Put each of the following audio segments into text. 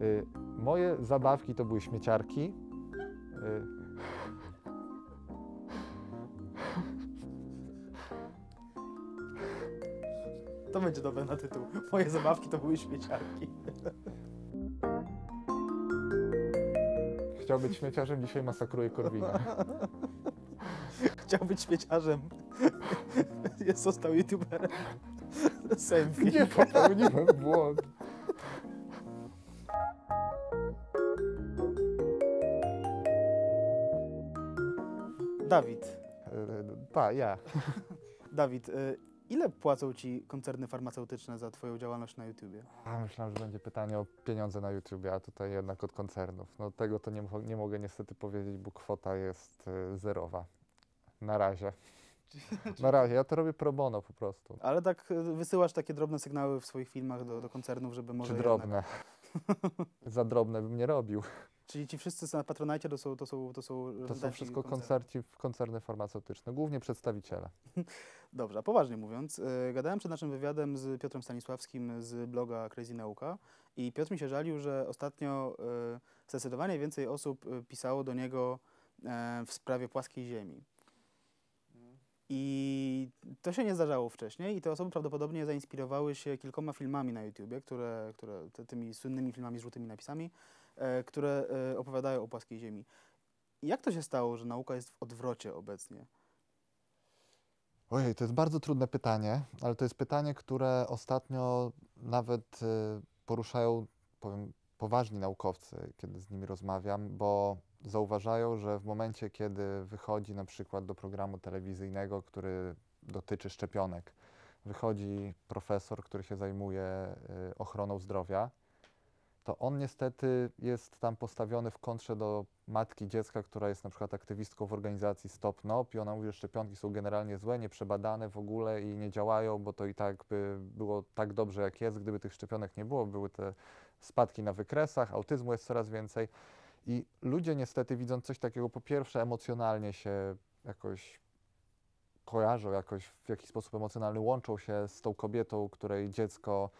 Y, moje zabawki to były śmieciarki. Y. To będzie dobre na tytuł. Moje zabawki to były śmieciarki. Chciał być śmieciarzem, dzisiaj masakruje Korwina. Chciał być śmieciarzem. Jest został youtuberem. Sępi. Nie popełniłem błąd. Dawid. E, pa, ja. Dawid, e, ile płacą ci koncerny farmaceutyczne za twoją działalność na YouTubie? A, myślałem, że będzie pytanie o pieniądze na YouTubie, a tutaj jednak od koncernów. No tego to nie, nie mogę niestety powiedzieć, bo kwota jest e, zerowa. Na razie. Na razie, ja to robię pro bono po prostu. Ale tak wysyłasz takie drobne sygnały w swoich filmach do, do koncernów, żeby może... Czy drobne? Jednak... Za drobne bym nie robił. Czyli ci wszyscy, na Patronite, to są To są, to są, to są wszystko koncerci, koncerny farmaceutyczne, głównie przedstawiciele. Dobrze, a poważnie mówiąc, e, gadałem przed naszym wywiadem z Piotrem Stanisławskim z bloga Crazy Nauka i Piotr mi się żalił, że ostatnio yy, zdecydowanie więcej osób e, pisało do niego w sprawie płaskiej ziemi. I to się nie zdarzało wcześniej i te osoby prawdopodobnie zainspirowały się kilkoma filmami na YouTubie, które, które tymi słynnymi filmami z żółtymi napisami, E, które e, opowiadają o płaskiej Ziemi. Jak to się stało, że nauka jest w odwrocie obecnie? Ojej, to jest bardzo trudne pytanie, ale to jest pytanie, które ostatnio nawet e, poruszają, powiem, poważni naukowcy, kiedy z nimi rozmawiam, bo zauważają, że w momencie, kiedy wychodzi na przykład do programu telewizyjnego, który dotyczy szczepionek, wychodzi profesor, który się zajmuje ochroną zdrowia, to on niestety jest tam postawiony w kontrze do matki dziecka, która jest na przykład aktywistką w organizacji Stop NOP i ona mówi, że szczepionki są generalnie złe, nieprzebadane w ogóle i nie działają, bo to i tak by było tak dobrze jak jest, gdyby tych szczepionek nie było, były te spadki na wykresach, autyzmu jest coraz więcej i ludzie niestety widząc coś takiego po pierwsze emocjonalnie się jakoś kojarzą, jakoś w jakiś sposób emocjonalny łączą się z tą kobietą, której dziecko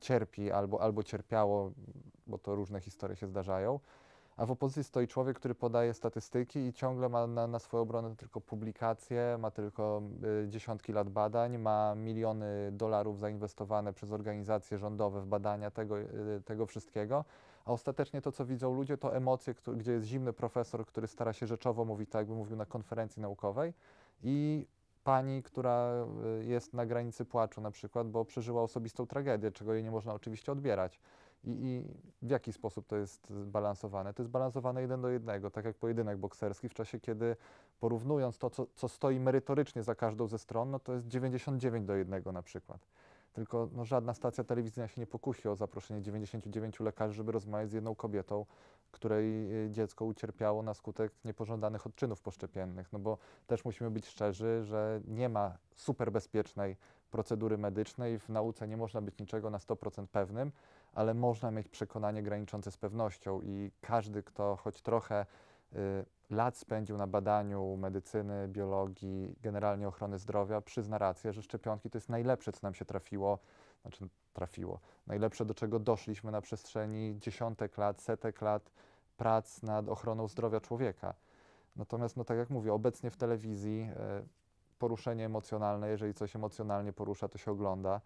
cierpi albo, albo cierpiało, bo to różne historie się zdarzają. A w opozycji stoi człowiek, który podaje statystyki i ciągle ma na, na swoją obronę tylko publikacje, ma tylko y, dziesiątki lat badań, ma miliony dolarów zainwestowane przez organizacje rządowe w badania tego, y, tego wszystkiego. A ostatecznie to, co widzą ludzie, to emocje, gdzie jest zimny profesor, który stara się rzeczowo mówić tak, jakby mówił na konferencji naukowej. I pani, która y, jest na granicy płaczu na przykład, bo przeżyła osobistą tragedię, czego jej nie można oczywiście odbierać. I, I, w jaki sposób to jest zbalansowane? To jest balansowane jeden do jednego, tak jak pojedynek bokserski, w czasie kiedy porównując to, co, co stoi merytorycznie za każdą ze stron, no to jest 99 do 1 na przykład. Tylko no, żadna stacja telewizyjna się nie pokusi o zaproszenie 99 lekarzy, żeby rozmawiać z jedną kobietą której e, dziecko ucierpiało na skutek niepożądanych odczynów poszczepiennych. No bo też musimy być szczerzy, że nie ma superbezpiecznej procedury medycznej. W nauce nie można być niczego na 100% pewnym, ale można mieć przekonanie graniczące z pewnością i każdy, kto choć trochę y, lat spędził na badaniu medycyny, biologii, generalnie ochrony zdrowia, przyzna rację, że szczepionki to jest najlepsze, co nam się trafiło znaczy trafiło. Najlepsze, do czego doszliśmy na przestrzeni dziesiątek lat, setek lat prac nad ochroną zdrowia człowieka. Natomiast, no tak jak mówię, obecnie w telewizji e, poruszenie emocjonalne, jeżeli coś emocjonalnie porusza, to się ogląda.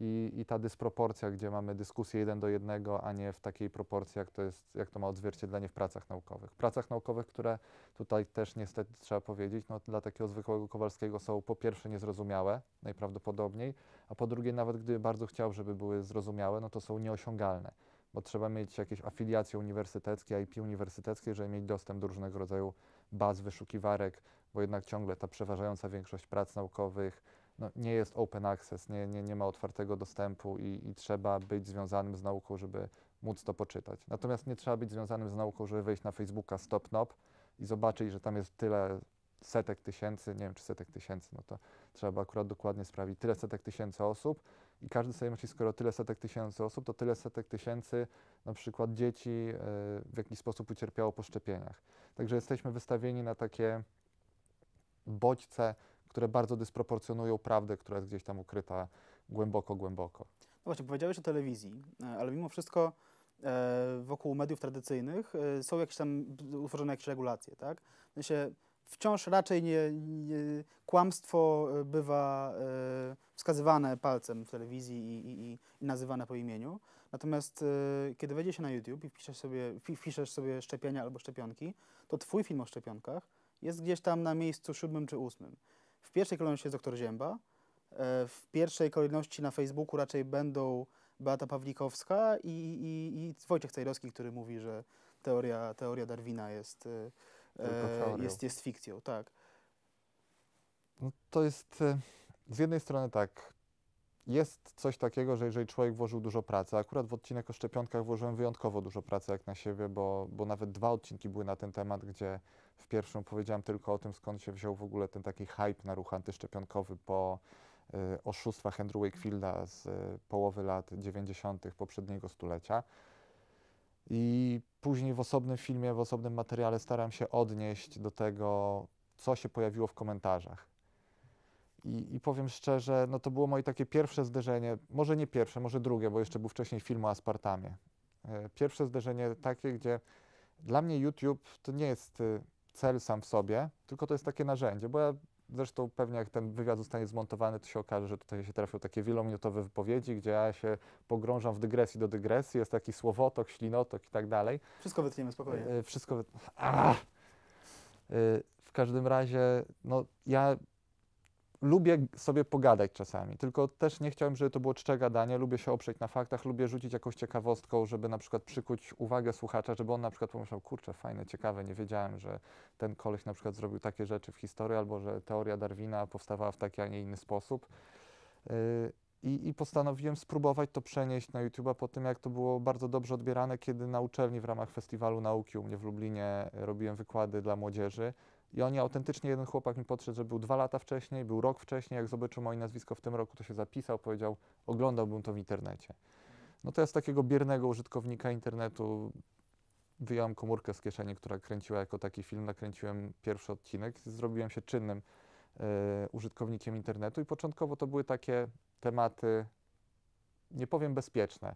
I, I, ta dysproporcja, gdzie mamy dyskusję jeden do jednego, a nie w takiej proporcji, jak to, jest, jak to ma odzwierciedlenie w pracach naukowych. W pracach naukowych, które tutaj też niestety trzeba powiedzieć, no, dla takiego zwykłego Kowalskiego są po pierwsze niezrozumiałe, najprawdopodobniej, a po drugie, nawet gdyby bardzo chciał, żeby były zrozumiałe, no to są nieosiągalne, bo trzeba mieć jakieś afiliacje uniwersyteckie, IP uniwersyteckie, żeby mieć dostęp do różnego rodzaju baz wyszukiwarek, bo jednak ciągle ta przeważająca większość prac naukowych, no, nie jest open access, nie, nie, nie ma otwartego dostępu i, i trzeba być związanym z nauką, żeby móc to poczytać. Natomiast nie trzeba być związanym z nauką, żeby wejść na Facebooka StopNop i zobaczyć, że tam jest tyle setek tysięcy, nie wiem czy setek tysięcy, no to trzeba akurat dokładnie sprawdzić, tyle setek tysięcy osób i każdy sobie myśli, skoro tyle setek tysięcy osób, to tyle setek tysięcy na przykład dzieci e, w jakiś sposób ucierpiało po szczepieniach. Także jesteśmy wystawieni na takie bodźce które bardzo dysproporcjonują prawdę, która jest gdzieś tam ukryta głęboko, głęboko. No właśnie, powiedziałeś o telewizji, e, ale mimo wszystko e, wokół mediów tradycyjnych e, są jakieś tam utworzone jakieś regulacje, tak? W sensie wciąż raczej nie, nie, kłamstwo bywa wskazywane palcem w telewizji i, i, i, nazywane po imieniu. Natomiast kiedy wejdzie się na YouTube i wpiszesz sobie, wpiszesz sobie szczepienia albo szczepionki, to twój film o szczepionkach jest gdzieś tam na miejscu siódmym czy ósmym. W pierwszej kolejności jest doktor Zięba, e, w pierwszej kolejności na Facebooku raczej będą Beata Pawlikowska i, i, i Wojciech Cejrowski, który mówi, że teoria, teoria Darwina jest, e, e, jest, jest fikcją. Tak. No to jest z jednej strony tak, jest coś takiego, że jeżeli człowiek włożył dużo pracy, akurat w odcinek o szczepionkach włożyłem wyjątkowo dużo pracy jak na siebie, bo, bo nawet dwa odcinki były na ten temat, gdzie w pierwszym powiedziałem tylko o tym, skąd się wziął w ogóle ten taki hype na ruch antyszczepionkowy po y, oszustwach Andrew Wakefielda z y, połowy lat 90. poprzedniego stulecia. I później w osobnym filmie, w osobnym materiale staram się odnieść do tego, co się pojawiło w komentarzach i, I, powiem szczerze, no to było moje takie pierwsze zderzenie, może nie pierwsze, może drugie, bo jeszcze był wcześniej film o Aspartamie. E, pierwsze zderzenie takie, gdzie dla mnie YouTube to nie jest y, cel sam w sobie, tylko to jest takie narzędzie, bo ja zresztą pewnie jak ten wywiad zostanie zmontowany, to się okaże, że tutaj się trafią takie wielominutowe wypowiedzi, gdzie ja się pogrążam w dygresji do dygresji, jest taki słowotok, ślinotok i tak dalej. Wszystko wytniemy spokojnie. E, wszystko wytniemy. W każdym razie, no ja lubię sobie pogadać czasami, tylko też nie chciałem, żeby to było czcze gadanie, lubię się oprzeć na faktach, lubię rzucić jakąś ciekawostką, żeby na przykład przykuć uwagę słuchacza, żeby on na przykład pomyślał, kurczę, fajne, ciekawe, nie wiedziałem, że ten koleś na przykład zrobił takie rzeczy w historii, albo że teoria Darwina powstawała w taki, a nie inny sposób. Y, i, I, postanowiłem spróbować to przenieść na YouTube'a po tym, jak to było bardzo dobrze odbierane, kiedy na uczelni w ramach Festiwalu Nauki u mnie w Lublinie robiłem wykłady dla młodzieży i oni autentycznie, jeden chłopak mi podszedł, że był dwa lata wcześniej, był rok wcześniej, jak zobaczył moje nazwisko w tym roku, to się zapisał, powiedział, oglądałbym to w internecie. No to ja z takiego biernego użytkownika internetu wyjąłem komórkę z kieszeni, która kręciła jako taki film, nakręciłem pierwszy odcinek, zrobiłem się czynnym y, użytkownikiem internetu i początkowo to były takie tematy, nie powiem bezpieczne,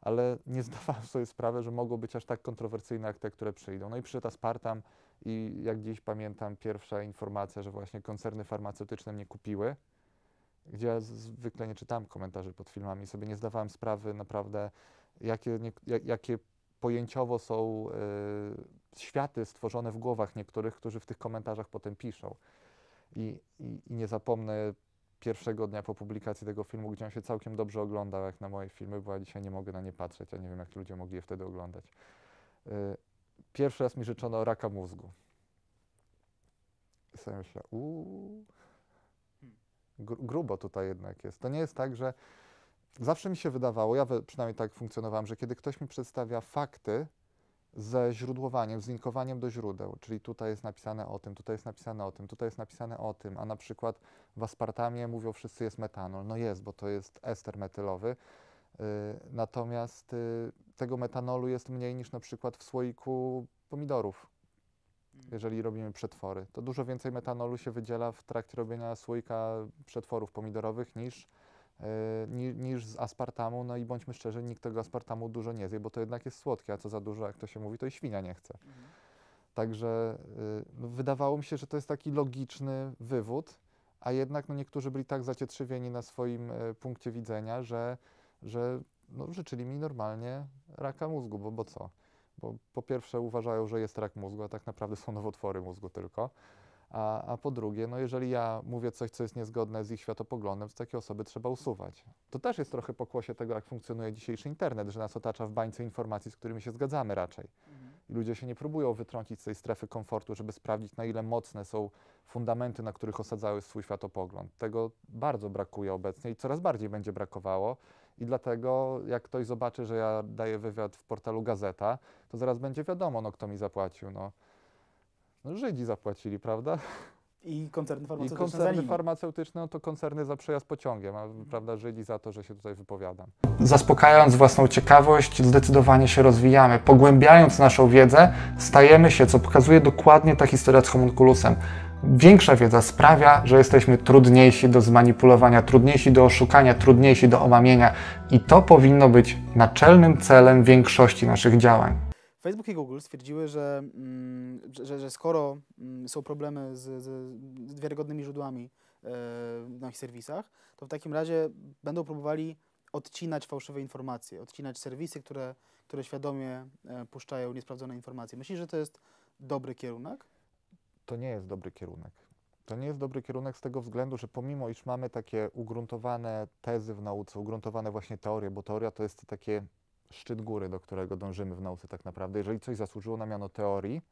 ale nie zdawałem sobie sprawy, że mogą być aż tak kontrowersyjne jak te, które przyjdą. No i przyszedł Aspartam, i jak dziś pamiętam, pierwsza informacja, że właśnie koncerny farmaceutyczne mnie kupiły, gdzie ja zwykle nie czytałem komentarzy pod filmami, sobie nie zdawałem sprawy naprawdę, jakie, nie, jakie pojęciowo są y, światy stworzone w głowach niektórych, którzy w tych komentarzach potem piszą. I, i, I, nie zapomnę pierwszego dnia po publikacji tego filmu, gdzie on się całkiem dobrze oglądał, jak na moje filmy, bo ja dzisiaj nie mogę na nie patrzeć, ja nie wiem, jak ludzie mogli je wtedy oglądać. Y, Pierwszy raz mi życzono raka mózgu. I sobie myślę, uuu, grubo tutaj jednak jest. To nie jest tak, że zawsze mi się wydawało, ja przynajmniej tak funkcjonowałem, że kiedy ktoś mi przedstawia fakty ze źródłowaniem, z linkowaniem do źródeł, czyli tutaj jest napisane o tym, tutaj jest napisane o tym, tutaj jest napisane o tym, a na przykład w aspartamie mówią wszyscy jest metanol. No jest, bo to jest ester metylowy. Y, natomiast y, tego metanolu jest mniej niż na przykład w słoiku pomidorów, mm. jeżeli robimy przetwory. To dużo więcej metanolu się wydziela w trakcie robienia słoika przetworów pomidorowych niż, yy, niż z aspartamu. No i bądźmy szczerzy, nikt tego aspartamu dużo nie zje, bo to jednak jest słodkie, a co za dużo, jak to się mówi, to i świnia nie chce. Mhm. Także yy, wydawało mi się, że to jest taki logiczny wywód, a jednak no, niektórzy byli tak zacietrzywieni na swoim y, punkcie widzenia, że, że no, życzyli mi normalnie raka mózgu, bo, bo co? Bo po pierwsze uważają, że jest rak mózgu, a tak naprawdę są nowotwory mózgu tylko. A, a po drugie, no jeżeli ja mówię coś, co jest niezgodne z ich światopoglądem, to takie osoby trzeba usuwać. To też jest trochę pokłosie tego, jak funkcjonuje dzisiejszy internet, że nas otacza w bańce informacji, z którymi się zgadzamy raczej. Mhm. I ludzie się nie próbują wytrącić z tej strefy komfortu, żeby sprawdzić, na ile mocne są fundamenty, na których osadzały swój światopogląd. Tego bardzo brakuje obecnie i coraz bardziej będzie brakowało. I dlatego, jak ktoś zobaczy, że ja daję wywiad w portalu Gazeta, to zaraz będzie wiadomo, no, kto mi zapłacił. No. no Żydzi zapłacili, prawda? I koncerny farmaceutyczne. I koncerny farmaceutyczne no to koncerny za przejazd pociągiem, a prawda, żyli za to, że się tutaj wypowiadam. Zaspokajając własną ciekawość, zdecydowanie się rozwijamy. Pogłębiając naszą wiedzę, stajemy się, co pokazuje dokładnie ta historia z homunculusem. Większa wiedza sprawia, że jesteśmy trudniejsi do zmanipulowania, trudniejsi do oszukania, trudniejsi do omamienia, i to powinno być naczelnym celem większości naszych działań. Facebook i Google stwierdziły, że, mm, że, że skoro mm, są problemy z, z wiarygodnymi źródłami e, na ich serwisach, to w takim razie będą próbowali odcinać fałszywe informacje, odcinać serwisy, które, które świadomie e, puszczają niesprawdzone informacje. Myślisz, że to jest dobry kierunek? To nie jest dobry kierunek. To nie jest dobry kierunek z tego względu, że pomimo iż mamy takie ugruntowane tezy w nauce, ugruntowane właśnie teorie, bo teoria to jest takie szczyt góry, do którego dążymy w nauce tak naprawdę. Jeżeli coś zasłużyło na miano teorii,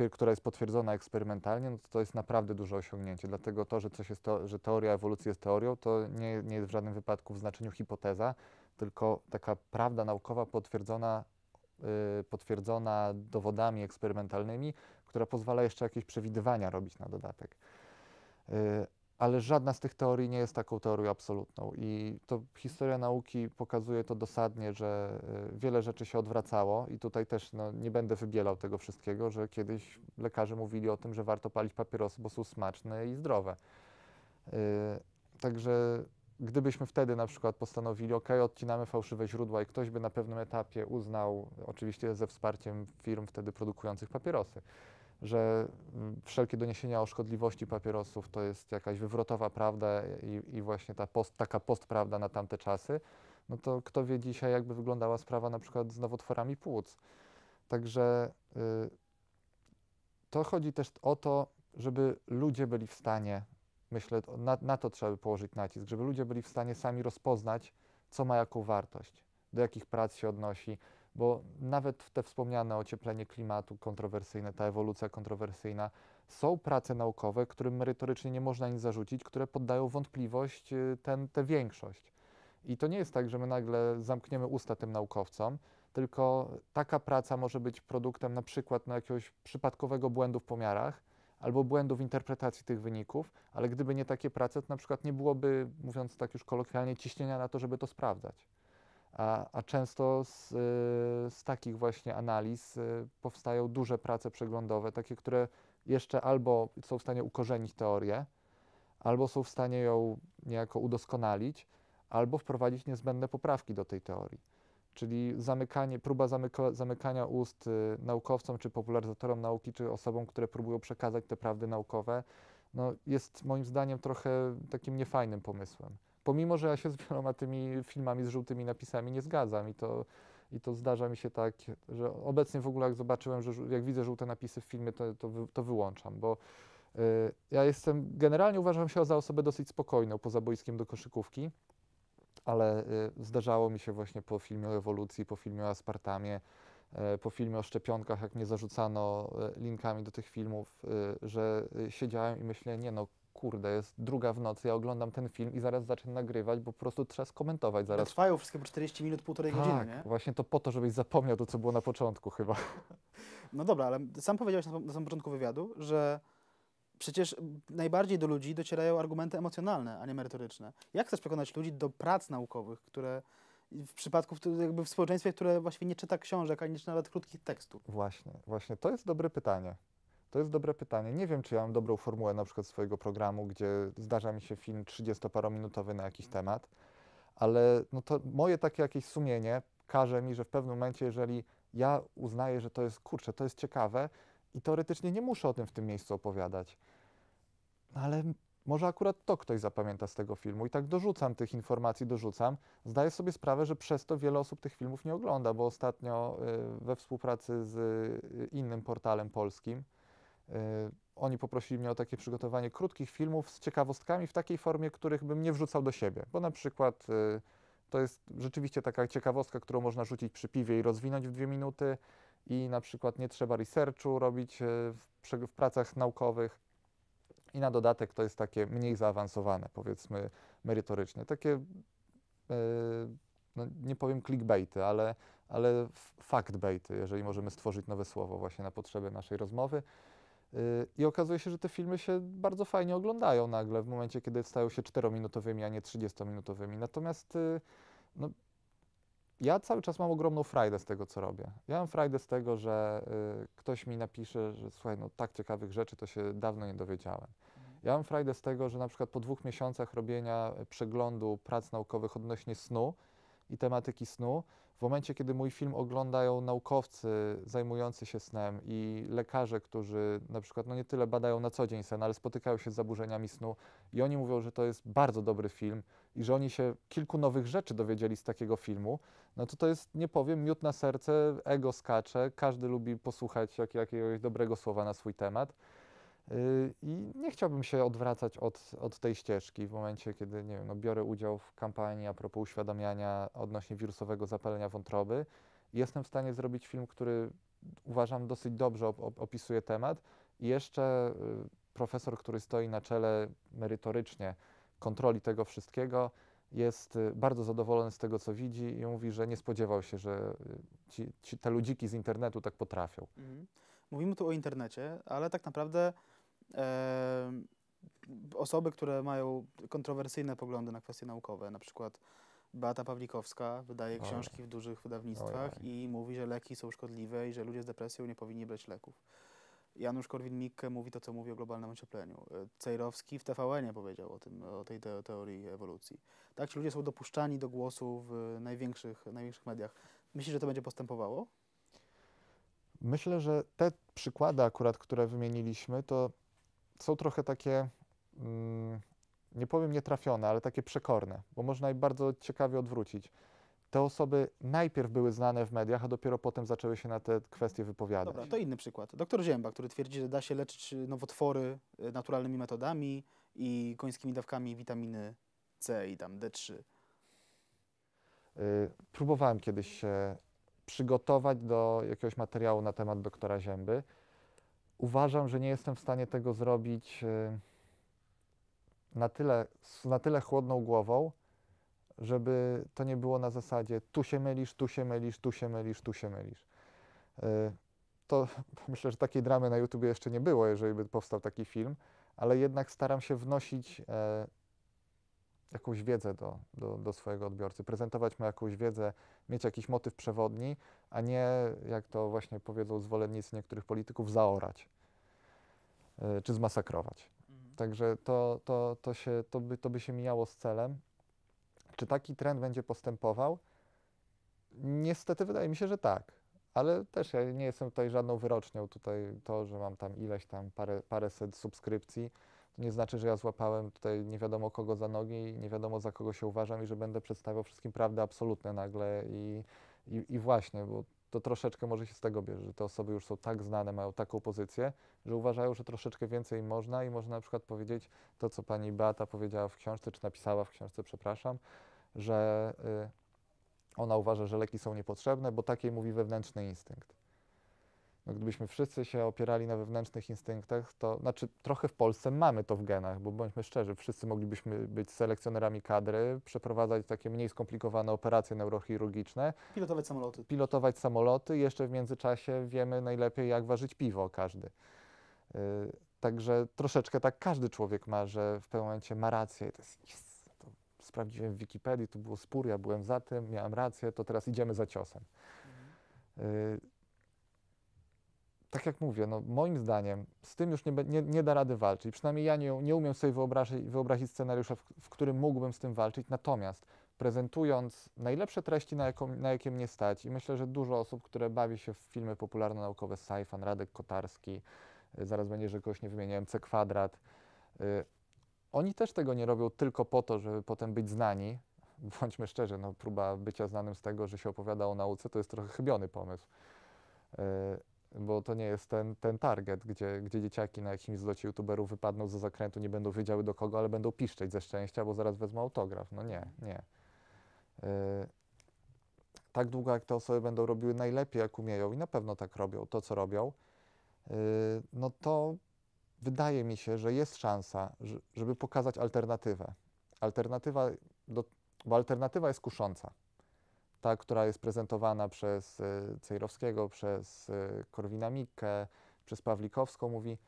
y, która jest potwierdzona eksperymentalnie, no to, to jest naprawdę duże osiągnięcie. Dlatego to, że, coś jest to, że teoria ewolucji jest teorią, to nie, nie jest w żadnym wypadku w znaczeniu hipoteza, tylko taka prawda naukowa potwierdzona, yy, potwierdzona dowodami eksperymentalnymi, która pozwala jeszcze jakieś przewidywania robić na dodatek. Yy, ale żadna z tych teorii nie jest taką teorią absolutną. I to historia nauki pokazuje to dosadnie, że e, wiele rzeczy się odwracało i tutaj też no, nie będę wybielał tego wszystkiego, że kiedyś lekarze mówili o tym, że warto palić papierosy, bo są smaczne i zdrowe. Yy, także gdybyśmy wtedy na przykład postanowili, ok, odcinamy fałszywe źródła i ktoś by na pewnym etapie uznał, oczywiście ze wsparciem firm wtedy produkujących papierosy, że mm, wszelkie doniesienia o szkodliwości papierosów to jest jakaś wywrotowa prawda i, i właśnie ta post, taka postprawda na tamte czasy, no to kto wie dzisiaj, jakby wyglądała sprawa na przykład z nowotworami płuc. Także y, to chodzi też o to, żeby ludzie byli w stanie, myślę, na, na to trzeba by położyć nacisk, żeby ludzie byli w stanie sami rozpoznać, co ma jaką wartość, do jakich prac się odnosi, bo nawet te wspomniane ocieplenie klimatu kontrowersyjne, ta ewolucja kontrowersyjna, są prace naukowe, którym merytorycznie nie można nic zarzucić, które poddają wątpliwość y, tę większość. I to nie jest tak, że my nagle zamkniemy usta tym naukowcom, tylko taka praca może być produktem na przykład na no, jakiegoś przypadkowego błędu w pomiarach albo błędu w interpretacji tych wyników, ale gdyby nie takie prace, to na przykład nie byłoby, mówiąc tak już kolokwialnie, ciśnienia na to, żeby to sprawdzać. A, a często z, z, takich właśnie analiz y, powstają duże prace przeglądowe, takie, które jeszcze albo są w stanie ukorzenić teorię, albo są w stanie ją niejako udoskonalić, albo wprowadzić niezbędne poprawki do tej teorii. Czyli zamykanie, próba zamyka, zamykania ust y, naukowcom, czy popularyzatorom nauki, czy osobom, które próbują przekazać te prawdy naukowe, no, jest moim zdaniem trochę takim niefajnym pomysłem. Pomimo, że ja się z wieloma tymi filmami z żółtymi napisami nie zgadzam i to, i to zdarza mi się tak, że obecnie w ogóle jak zobaczyłem, że jak widzę żółte napisy w filmie, to, to, to wyłączam, bo y, ja jestem, generalnie uważam się za osobę dosyć spokojną poza boiskiem do koszykówki, ale y, zdarzało mi się właśnie po filmie o ewolucji, po filmie o Aspartamie, y, po filmie o szczepionkach, jak mnie zarzucano linkami do tych filmów, że siedziałem i myślę, nie no, kurde, jest druga w nocy, ja oglądam ten film i zaraz zacznę nagrywać, bo po prostu trzeba skomentować zaraz. Trwają wszystkie po 40 minut, półtorej tak, godziny, nie? właśnie to po to, żebyś zapomniał to, co było na początku chyba. No dobra, ale sam powiedziałeś na, na samym początku wywiadu, że przecież najbardziej do ludzi docierają argumenty emocjonalne, a nie merytoryczne. Jak chcesz przekonać ludzi do prac naukowych, które w przypadku jakby w społeczeństwie, które właśnie nie czyta książek, ani nie czyta nawet krótkich tekstów? Właśnie, właśnie, to jest dobre pytanie. To jest dobre pytanie. Nie wiem, czy ja mam dobrą formułę na przykład swojego programu, gdzie zdarza mi się film 30-parominutowy na jakiś temat, ale no to moje takie jakieś sumienie każe mi, że w pewnym momencie, jeżeli ja uznaję, że to jest, kurczę, to jest ciekawe i teoretycznie nie muszę o tym w tym miejscu opowiadać, no ale może akurat to ktoś zapamięta z tego filmu i tak dorzucam tych informacji, dorzucam. Zdaję sobie sprawę, że przez to wiele osób tych filmów nie ogląda, bo ostatnio y, we współpracy z y, innym portalem polskim, E, oni poprosili mnie o takie przygotowanie krótkich filmów z ciekawostkami w takiej formie, których bym nie wrzucał do siebie, bo na przykład e, to jest rzeczywiście taka ciekawostka, którą można rzucić przy piwie i rozwinąć w dwie minuty i na przykład nie trzeba researchu robić e, w, w pracach naukowych i na dodatek to jest takie mniej zaawansowane, powiedzmy, merytoryczne. Takie, no nie powiem clickbaity, ale, ale factbaity, jeżeli możemy stworzyć nowe słowo właśnie na potrzeby naszej rozmowy. Y, I okazuje się, że te filmy się bardzo fajnie oglądają nagle, w momencie, kiedy stają się 4-minutowymi, a nie 30-minutowymi. Natomiast y, no, ja cały czas mam ogromną frajdę z tego, co robię. Ja mam frajdę z tego, że y, ktoś mi napisze, że słuchaj, no tak ciekawych rzeczy to się dawno nie dowiedziałem. Ja mam frajdę z tego, że na przykład po dwóch miesiącach robienia y, przeglądu prac naukowych odnośnie snu, i tematyki snu. W momencie, kiedy mój film oglądają naukowcy zajmujący się snem i lekarze, którzy na przykład no nie tyle badają na co dzień sen, ale spotykają się z zaburzeniami snu i oni mówią, że to jest bardzo dobry film i że oni się kilku nowych rzeczy dowiedzieli z takiego filmu, no to to jest, nie powiem, miód na serce, ego skacze, każdy lubi posłuchać jak, jakiegoś dobrego słowa na swój temat. Y, I nie chciałbym się odwracać od, od tej ścieżki w momencie, kiedy nie wiem, no, biorę udział w kampanii a propos uświadamiania odnośnie wirusowego zapalenia wątroby. Jestem w stanie zrobić film, który uważam dosyć dobrze op opisuje temat. I jeszcze y, profesor, który stoi na czele merytorycznie kontroli tego wszystkiego, jest y, bardzo zadowolony z tego, co widzi i mówi, że nie spodziewał się, że ci, ci, te ludziki z internetu tak potrafią. Mhm. Mówimy tu o internecie, ale tak naprawdę osoby, które mają kontrowersyjne poglądy na kwestie naukowe, na przykład Beata Pawlikowska wydaje Oj. No. książki w dużych wydawnictwach Oj. i mówi, że leki są szkodliwe i że ludzie z depresją nie powinni brać leków. Janusz Korwin-Mikke mówi to, co mówi o globalnym ociepleniu. E, Cejrowski w tvn powiedział o, tym, o tej teorii ewolucji. Tak, ci ludzie są dopuszczani do głosu w największych, największych mediach. Myślisz, że to będzie postępowało? Myślę, że te przykłady akurat, które wymieniliśmy, to są trochę takie, mm, nie powiem nietrafione, ale takie przekorne, bo można je bardzo ciekawie odwrócić. Te osoby najpierw były znane w mediach, a dopiero potem zaczęły się na te kwestie wypowiadać. Dobra, to inny przykład. Doktor Zięba, który twierdzi, że da się leczyć nowotwory e, naturalnymi metodami i końskimi dawkami witaminy C i tam D3. Yy, próbowałem kiedyś się przygotować do jakiegoś materiału na temat doktora Zięby uważam, że nie jestem w stanie tego zrobić y, na tyle, na tyle chłodną głową, żeby to nie było na zasadzie tu się mylisz, tu się mylisz, tu się mylisz, tu się mylisz. Y, to myślę, że takiej dramy na YouTube jeszcze nie było, jeżeli by powstał taki film, ale jednak staram się wnosić e, jakąś wiedzę do, do, do, swojego odbiorcy, prezentować mu jakąś wiedzę, mieć jakiś motyw przewodni, a nie, jak to właśnie powiedzą zwolennicy niektórych polityków, zaorać y, czy zmasakrować. Mhm. Także to, to, to, się, to, by, to by się mijało z celem. Czy taki trend będzie postępował? Niestety wydaje mi się, że tak. Ale też ja nie jestem tutaj żadną wyrocznią. Tutaj to, że mam tam ileś tam parę, paręset subskrypcji, to nie znaczy, że ja złapałem tutaj nie wiadomo kogo za nogi, nie wiadomo za kogo się uważam i że będę przedstawiał wszystkim prawdę absolutne nagle i, i, i właśnie, bo to troszeczkę może się z tego bierze, że te osoby już są tak znane, mają taką pozycję, że uważają, że troszeczkę więcej można i można na przykład powiedzieć to, co pani Beata powiedziała w książce, czy napisała w książce, przepraszam, że y, ona uważa, że leki są niepotrzebne, bo takiej mówi wewnętrzny instynkt. No, gdybyśmy wszyscy się opierali na wewnętrznych instynktach, to znaczy trochę w Polsce mamy to w genach, bo bądźmy szczerzy, wszyscy moglibyśmy być selekcjonerami kadry, przeprowadzać takie mniej skomplikowane operacje neurochirurgiczne. Pilotować samoloty. Pilotować samoloty, jeszcze w międzyczasie wiemy najlepiej, jak ważyć piwo każdy. Yy, także troszeczkę tak każdy człowiek ma, że w pewnym momencie ma rację to jest yes, to sprawdziłem w Wikipedii, tu był spór, ja byłem za tym, miałem rację, to teraz idziemy za ciosem. Yy, tak jak mówię, no moim zdaniem z tym już nie, nie, nie da rady walczyć. Przynajmniej ja nie, nie umiem sobie wyobrazić, wyobrazić scenariusza, w, w, którym mógłbym z tym walczyć. Natomiast prezentując najlepsze treści, na, jaką, na jakie mnie stać, i myślę, że dużo osób, które bawi się w filmy popularno-naukowe, Sajfan, Radek Kotarski, y, zaraz będzie, że kogoś nie wymieniałem, C Kwadrat, y, oni też tego nie robią tylko po to, żeby potem być znani. Bądźmy szczerzy, no, próba bycia znanym z tego, że się opowiada o nauce, to jest trochę chybiony pomysł. Y, bo to nie jest ten, ten target, gdzie, gdzie dzieciaki na jakimś zlocie youtuberów wypadną ze zakrętu, nie będą wiedziały do kogo, ale będą piszczeć ze szczęścia, bo zaraz wezmą autograf. No nie, mhm. nie. Yy, tak długo, jak te osoby będą robiły najlepiej, jak umieją i na pewno tak robią, to co robią, yy, no to wydaje mi się, że jest szansa, żeby pokazać alternatywę. Alternatywa, do, bo alternatywa jest kusząca ta, która jest prezentowana przez e, Cejrowskiego, przez e, Korwinamikę, przez Pawlikowską, mówi,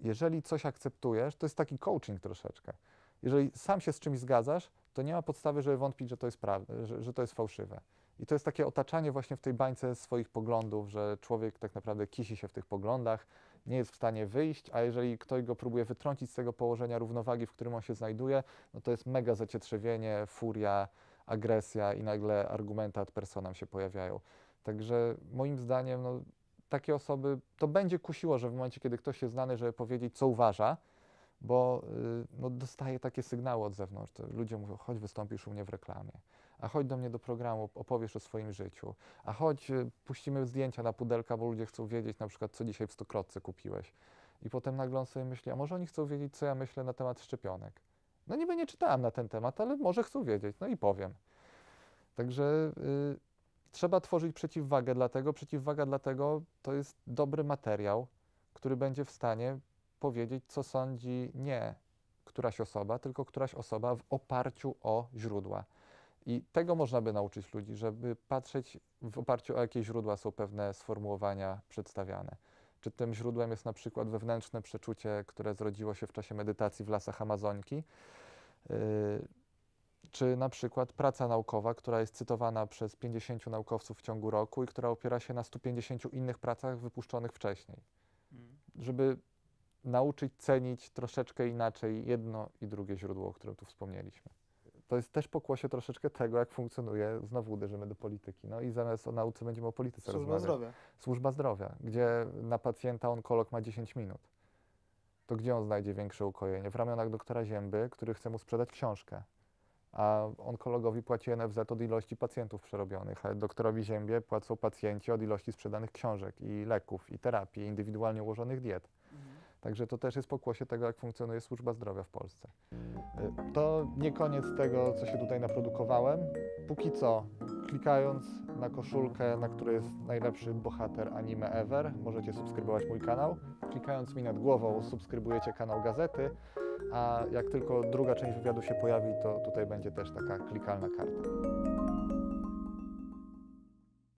jeżeli coś akceptujesz, to jest taki coaching troszeczkę. Jeżeli sam się z czymś zgadzasz, to nie ma podstawy, żeby wątpić, że to jest, pra- że, że to jest fałszywe. I to jest takie otaczanie właśnie w tej bańce swoich poglądów, że człowiek tak naprawdę kisi się w tych poglądach, nie jest w stanie wyjść, a jeżeli ktoś go próbuje wytrącić z tego położenia równowagi, w którym on się znajduje, no to jest mega zacietrzewienie, furia, agresja i nagle argumenty ad personam się pojawiają. Także moim zdaniem no, takie osoby to będzie kusiło, że w momencie, kiedy ktoś jest znany, żeby powiedzieć, co uważa, bo y, no, dostaje takie sygnały od zewnątrz. Ludzie mówią, chodź wystąpisz u mnie w reklamie, a chodź do mnie do programu, opowiesz o swoim życiu, a chodź y, puścimy zdjęcia na pudelka, bo ludzie chcą wiedzieć na przykład, co dzisiaj w Stokrotce kupiłeś. I potem nagle on sobie myśli, a może oni chcą wiedzieć, co ja myślę na temat szczepionek. No niby nie czytałem na ten temat, ale może chcą wiedzieć, no i powiem. Także y, trzeba tworzyć przeciwwagę, dlatego przeciwwaga dlatego to jest dobry materiał, który będzie w stanie powiedzieć, co sądzi nie któraś osoba, tylko któraś osoba w oparciu o źródła. I tego można by nauczyć ludzi, żeby patrzeć w oparciu o jakie źródła są pewne sformułowania przedstawiane czy tym źródłem jest na przykład wewnętrzne przeczucie, które zrodziło się w czasie medytacji w lasach Amazonki, y, czy na przykład praca naukowa, która jest cytowana przez 50 naukowców w ciągu roku i która opiera się na 150 innych pracach wypuszczonych wcześniej. Mm. Żeby nauczyć cenić troszeczkę inaczej jedno i drugie źródło, o którym tu wspomnieliśmy to jest też pokłosie troszeczkę tego, jak funkcjonuje, znowu uderzymy do polityki. No i zamiast o nauce będziemy o polityce Służba rozmawiać. zdrowia. Służba zdrowia, gdzie na pacjenta onkolog ma 10 minut. To gdzie on znajdzie większe ukojenie? W ramionach doktora Zięby, który chce mu sprzedać książkę. A onkologowi płaci NFZ od ilości pacjentów przerobionych, a doktorowi Ziębie płacą pacjenci od ilości sprzedanych książek i leków, i terapii, indywidualnie ułożonych diet. Także to też jest pokłosie tego, jak funkcjonuje służba zdrowia w Polsce. Y, to nie koniec tego, co się tutaj naprodukowałem. Póki co, klikając na koszulkę, na której jest najlepszy bohater anime ever, możecie subskrybować mój kanał. Klikając mi nad głową, subskrybujecie kanał Gazety, a jak tylko druga część wywiadu się pojawi, to tutaj będzie też taka klikalna karta.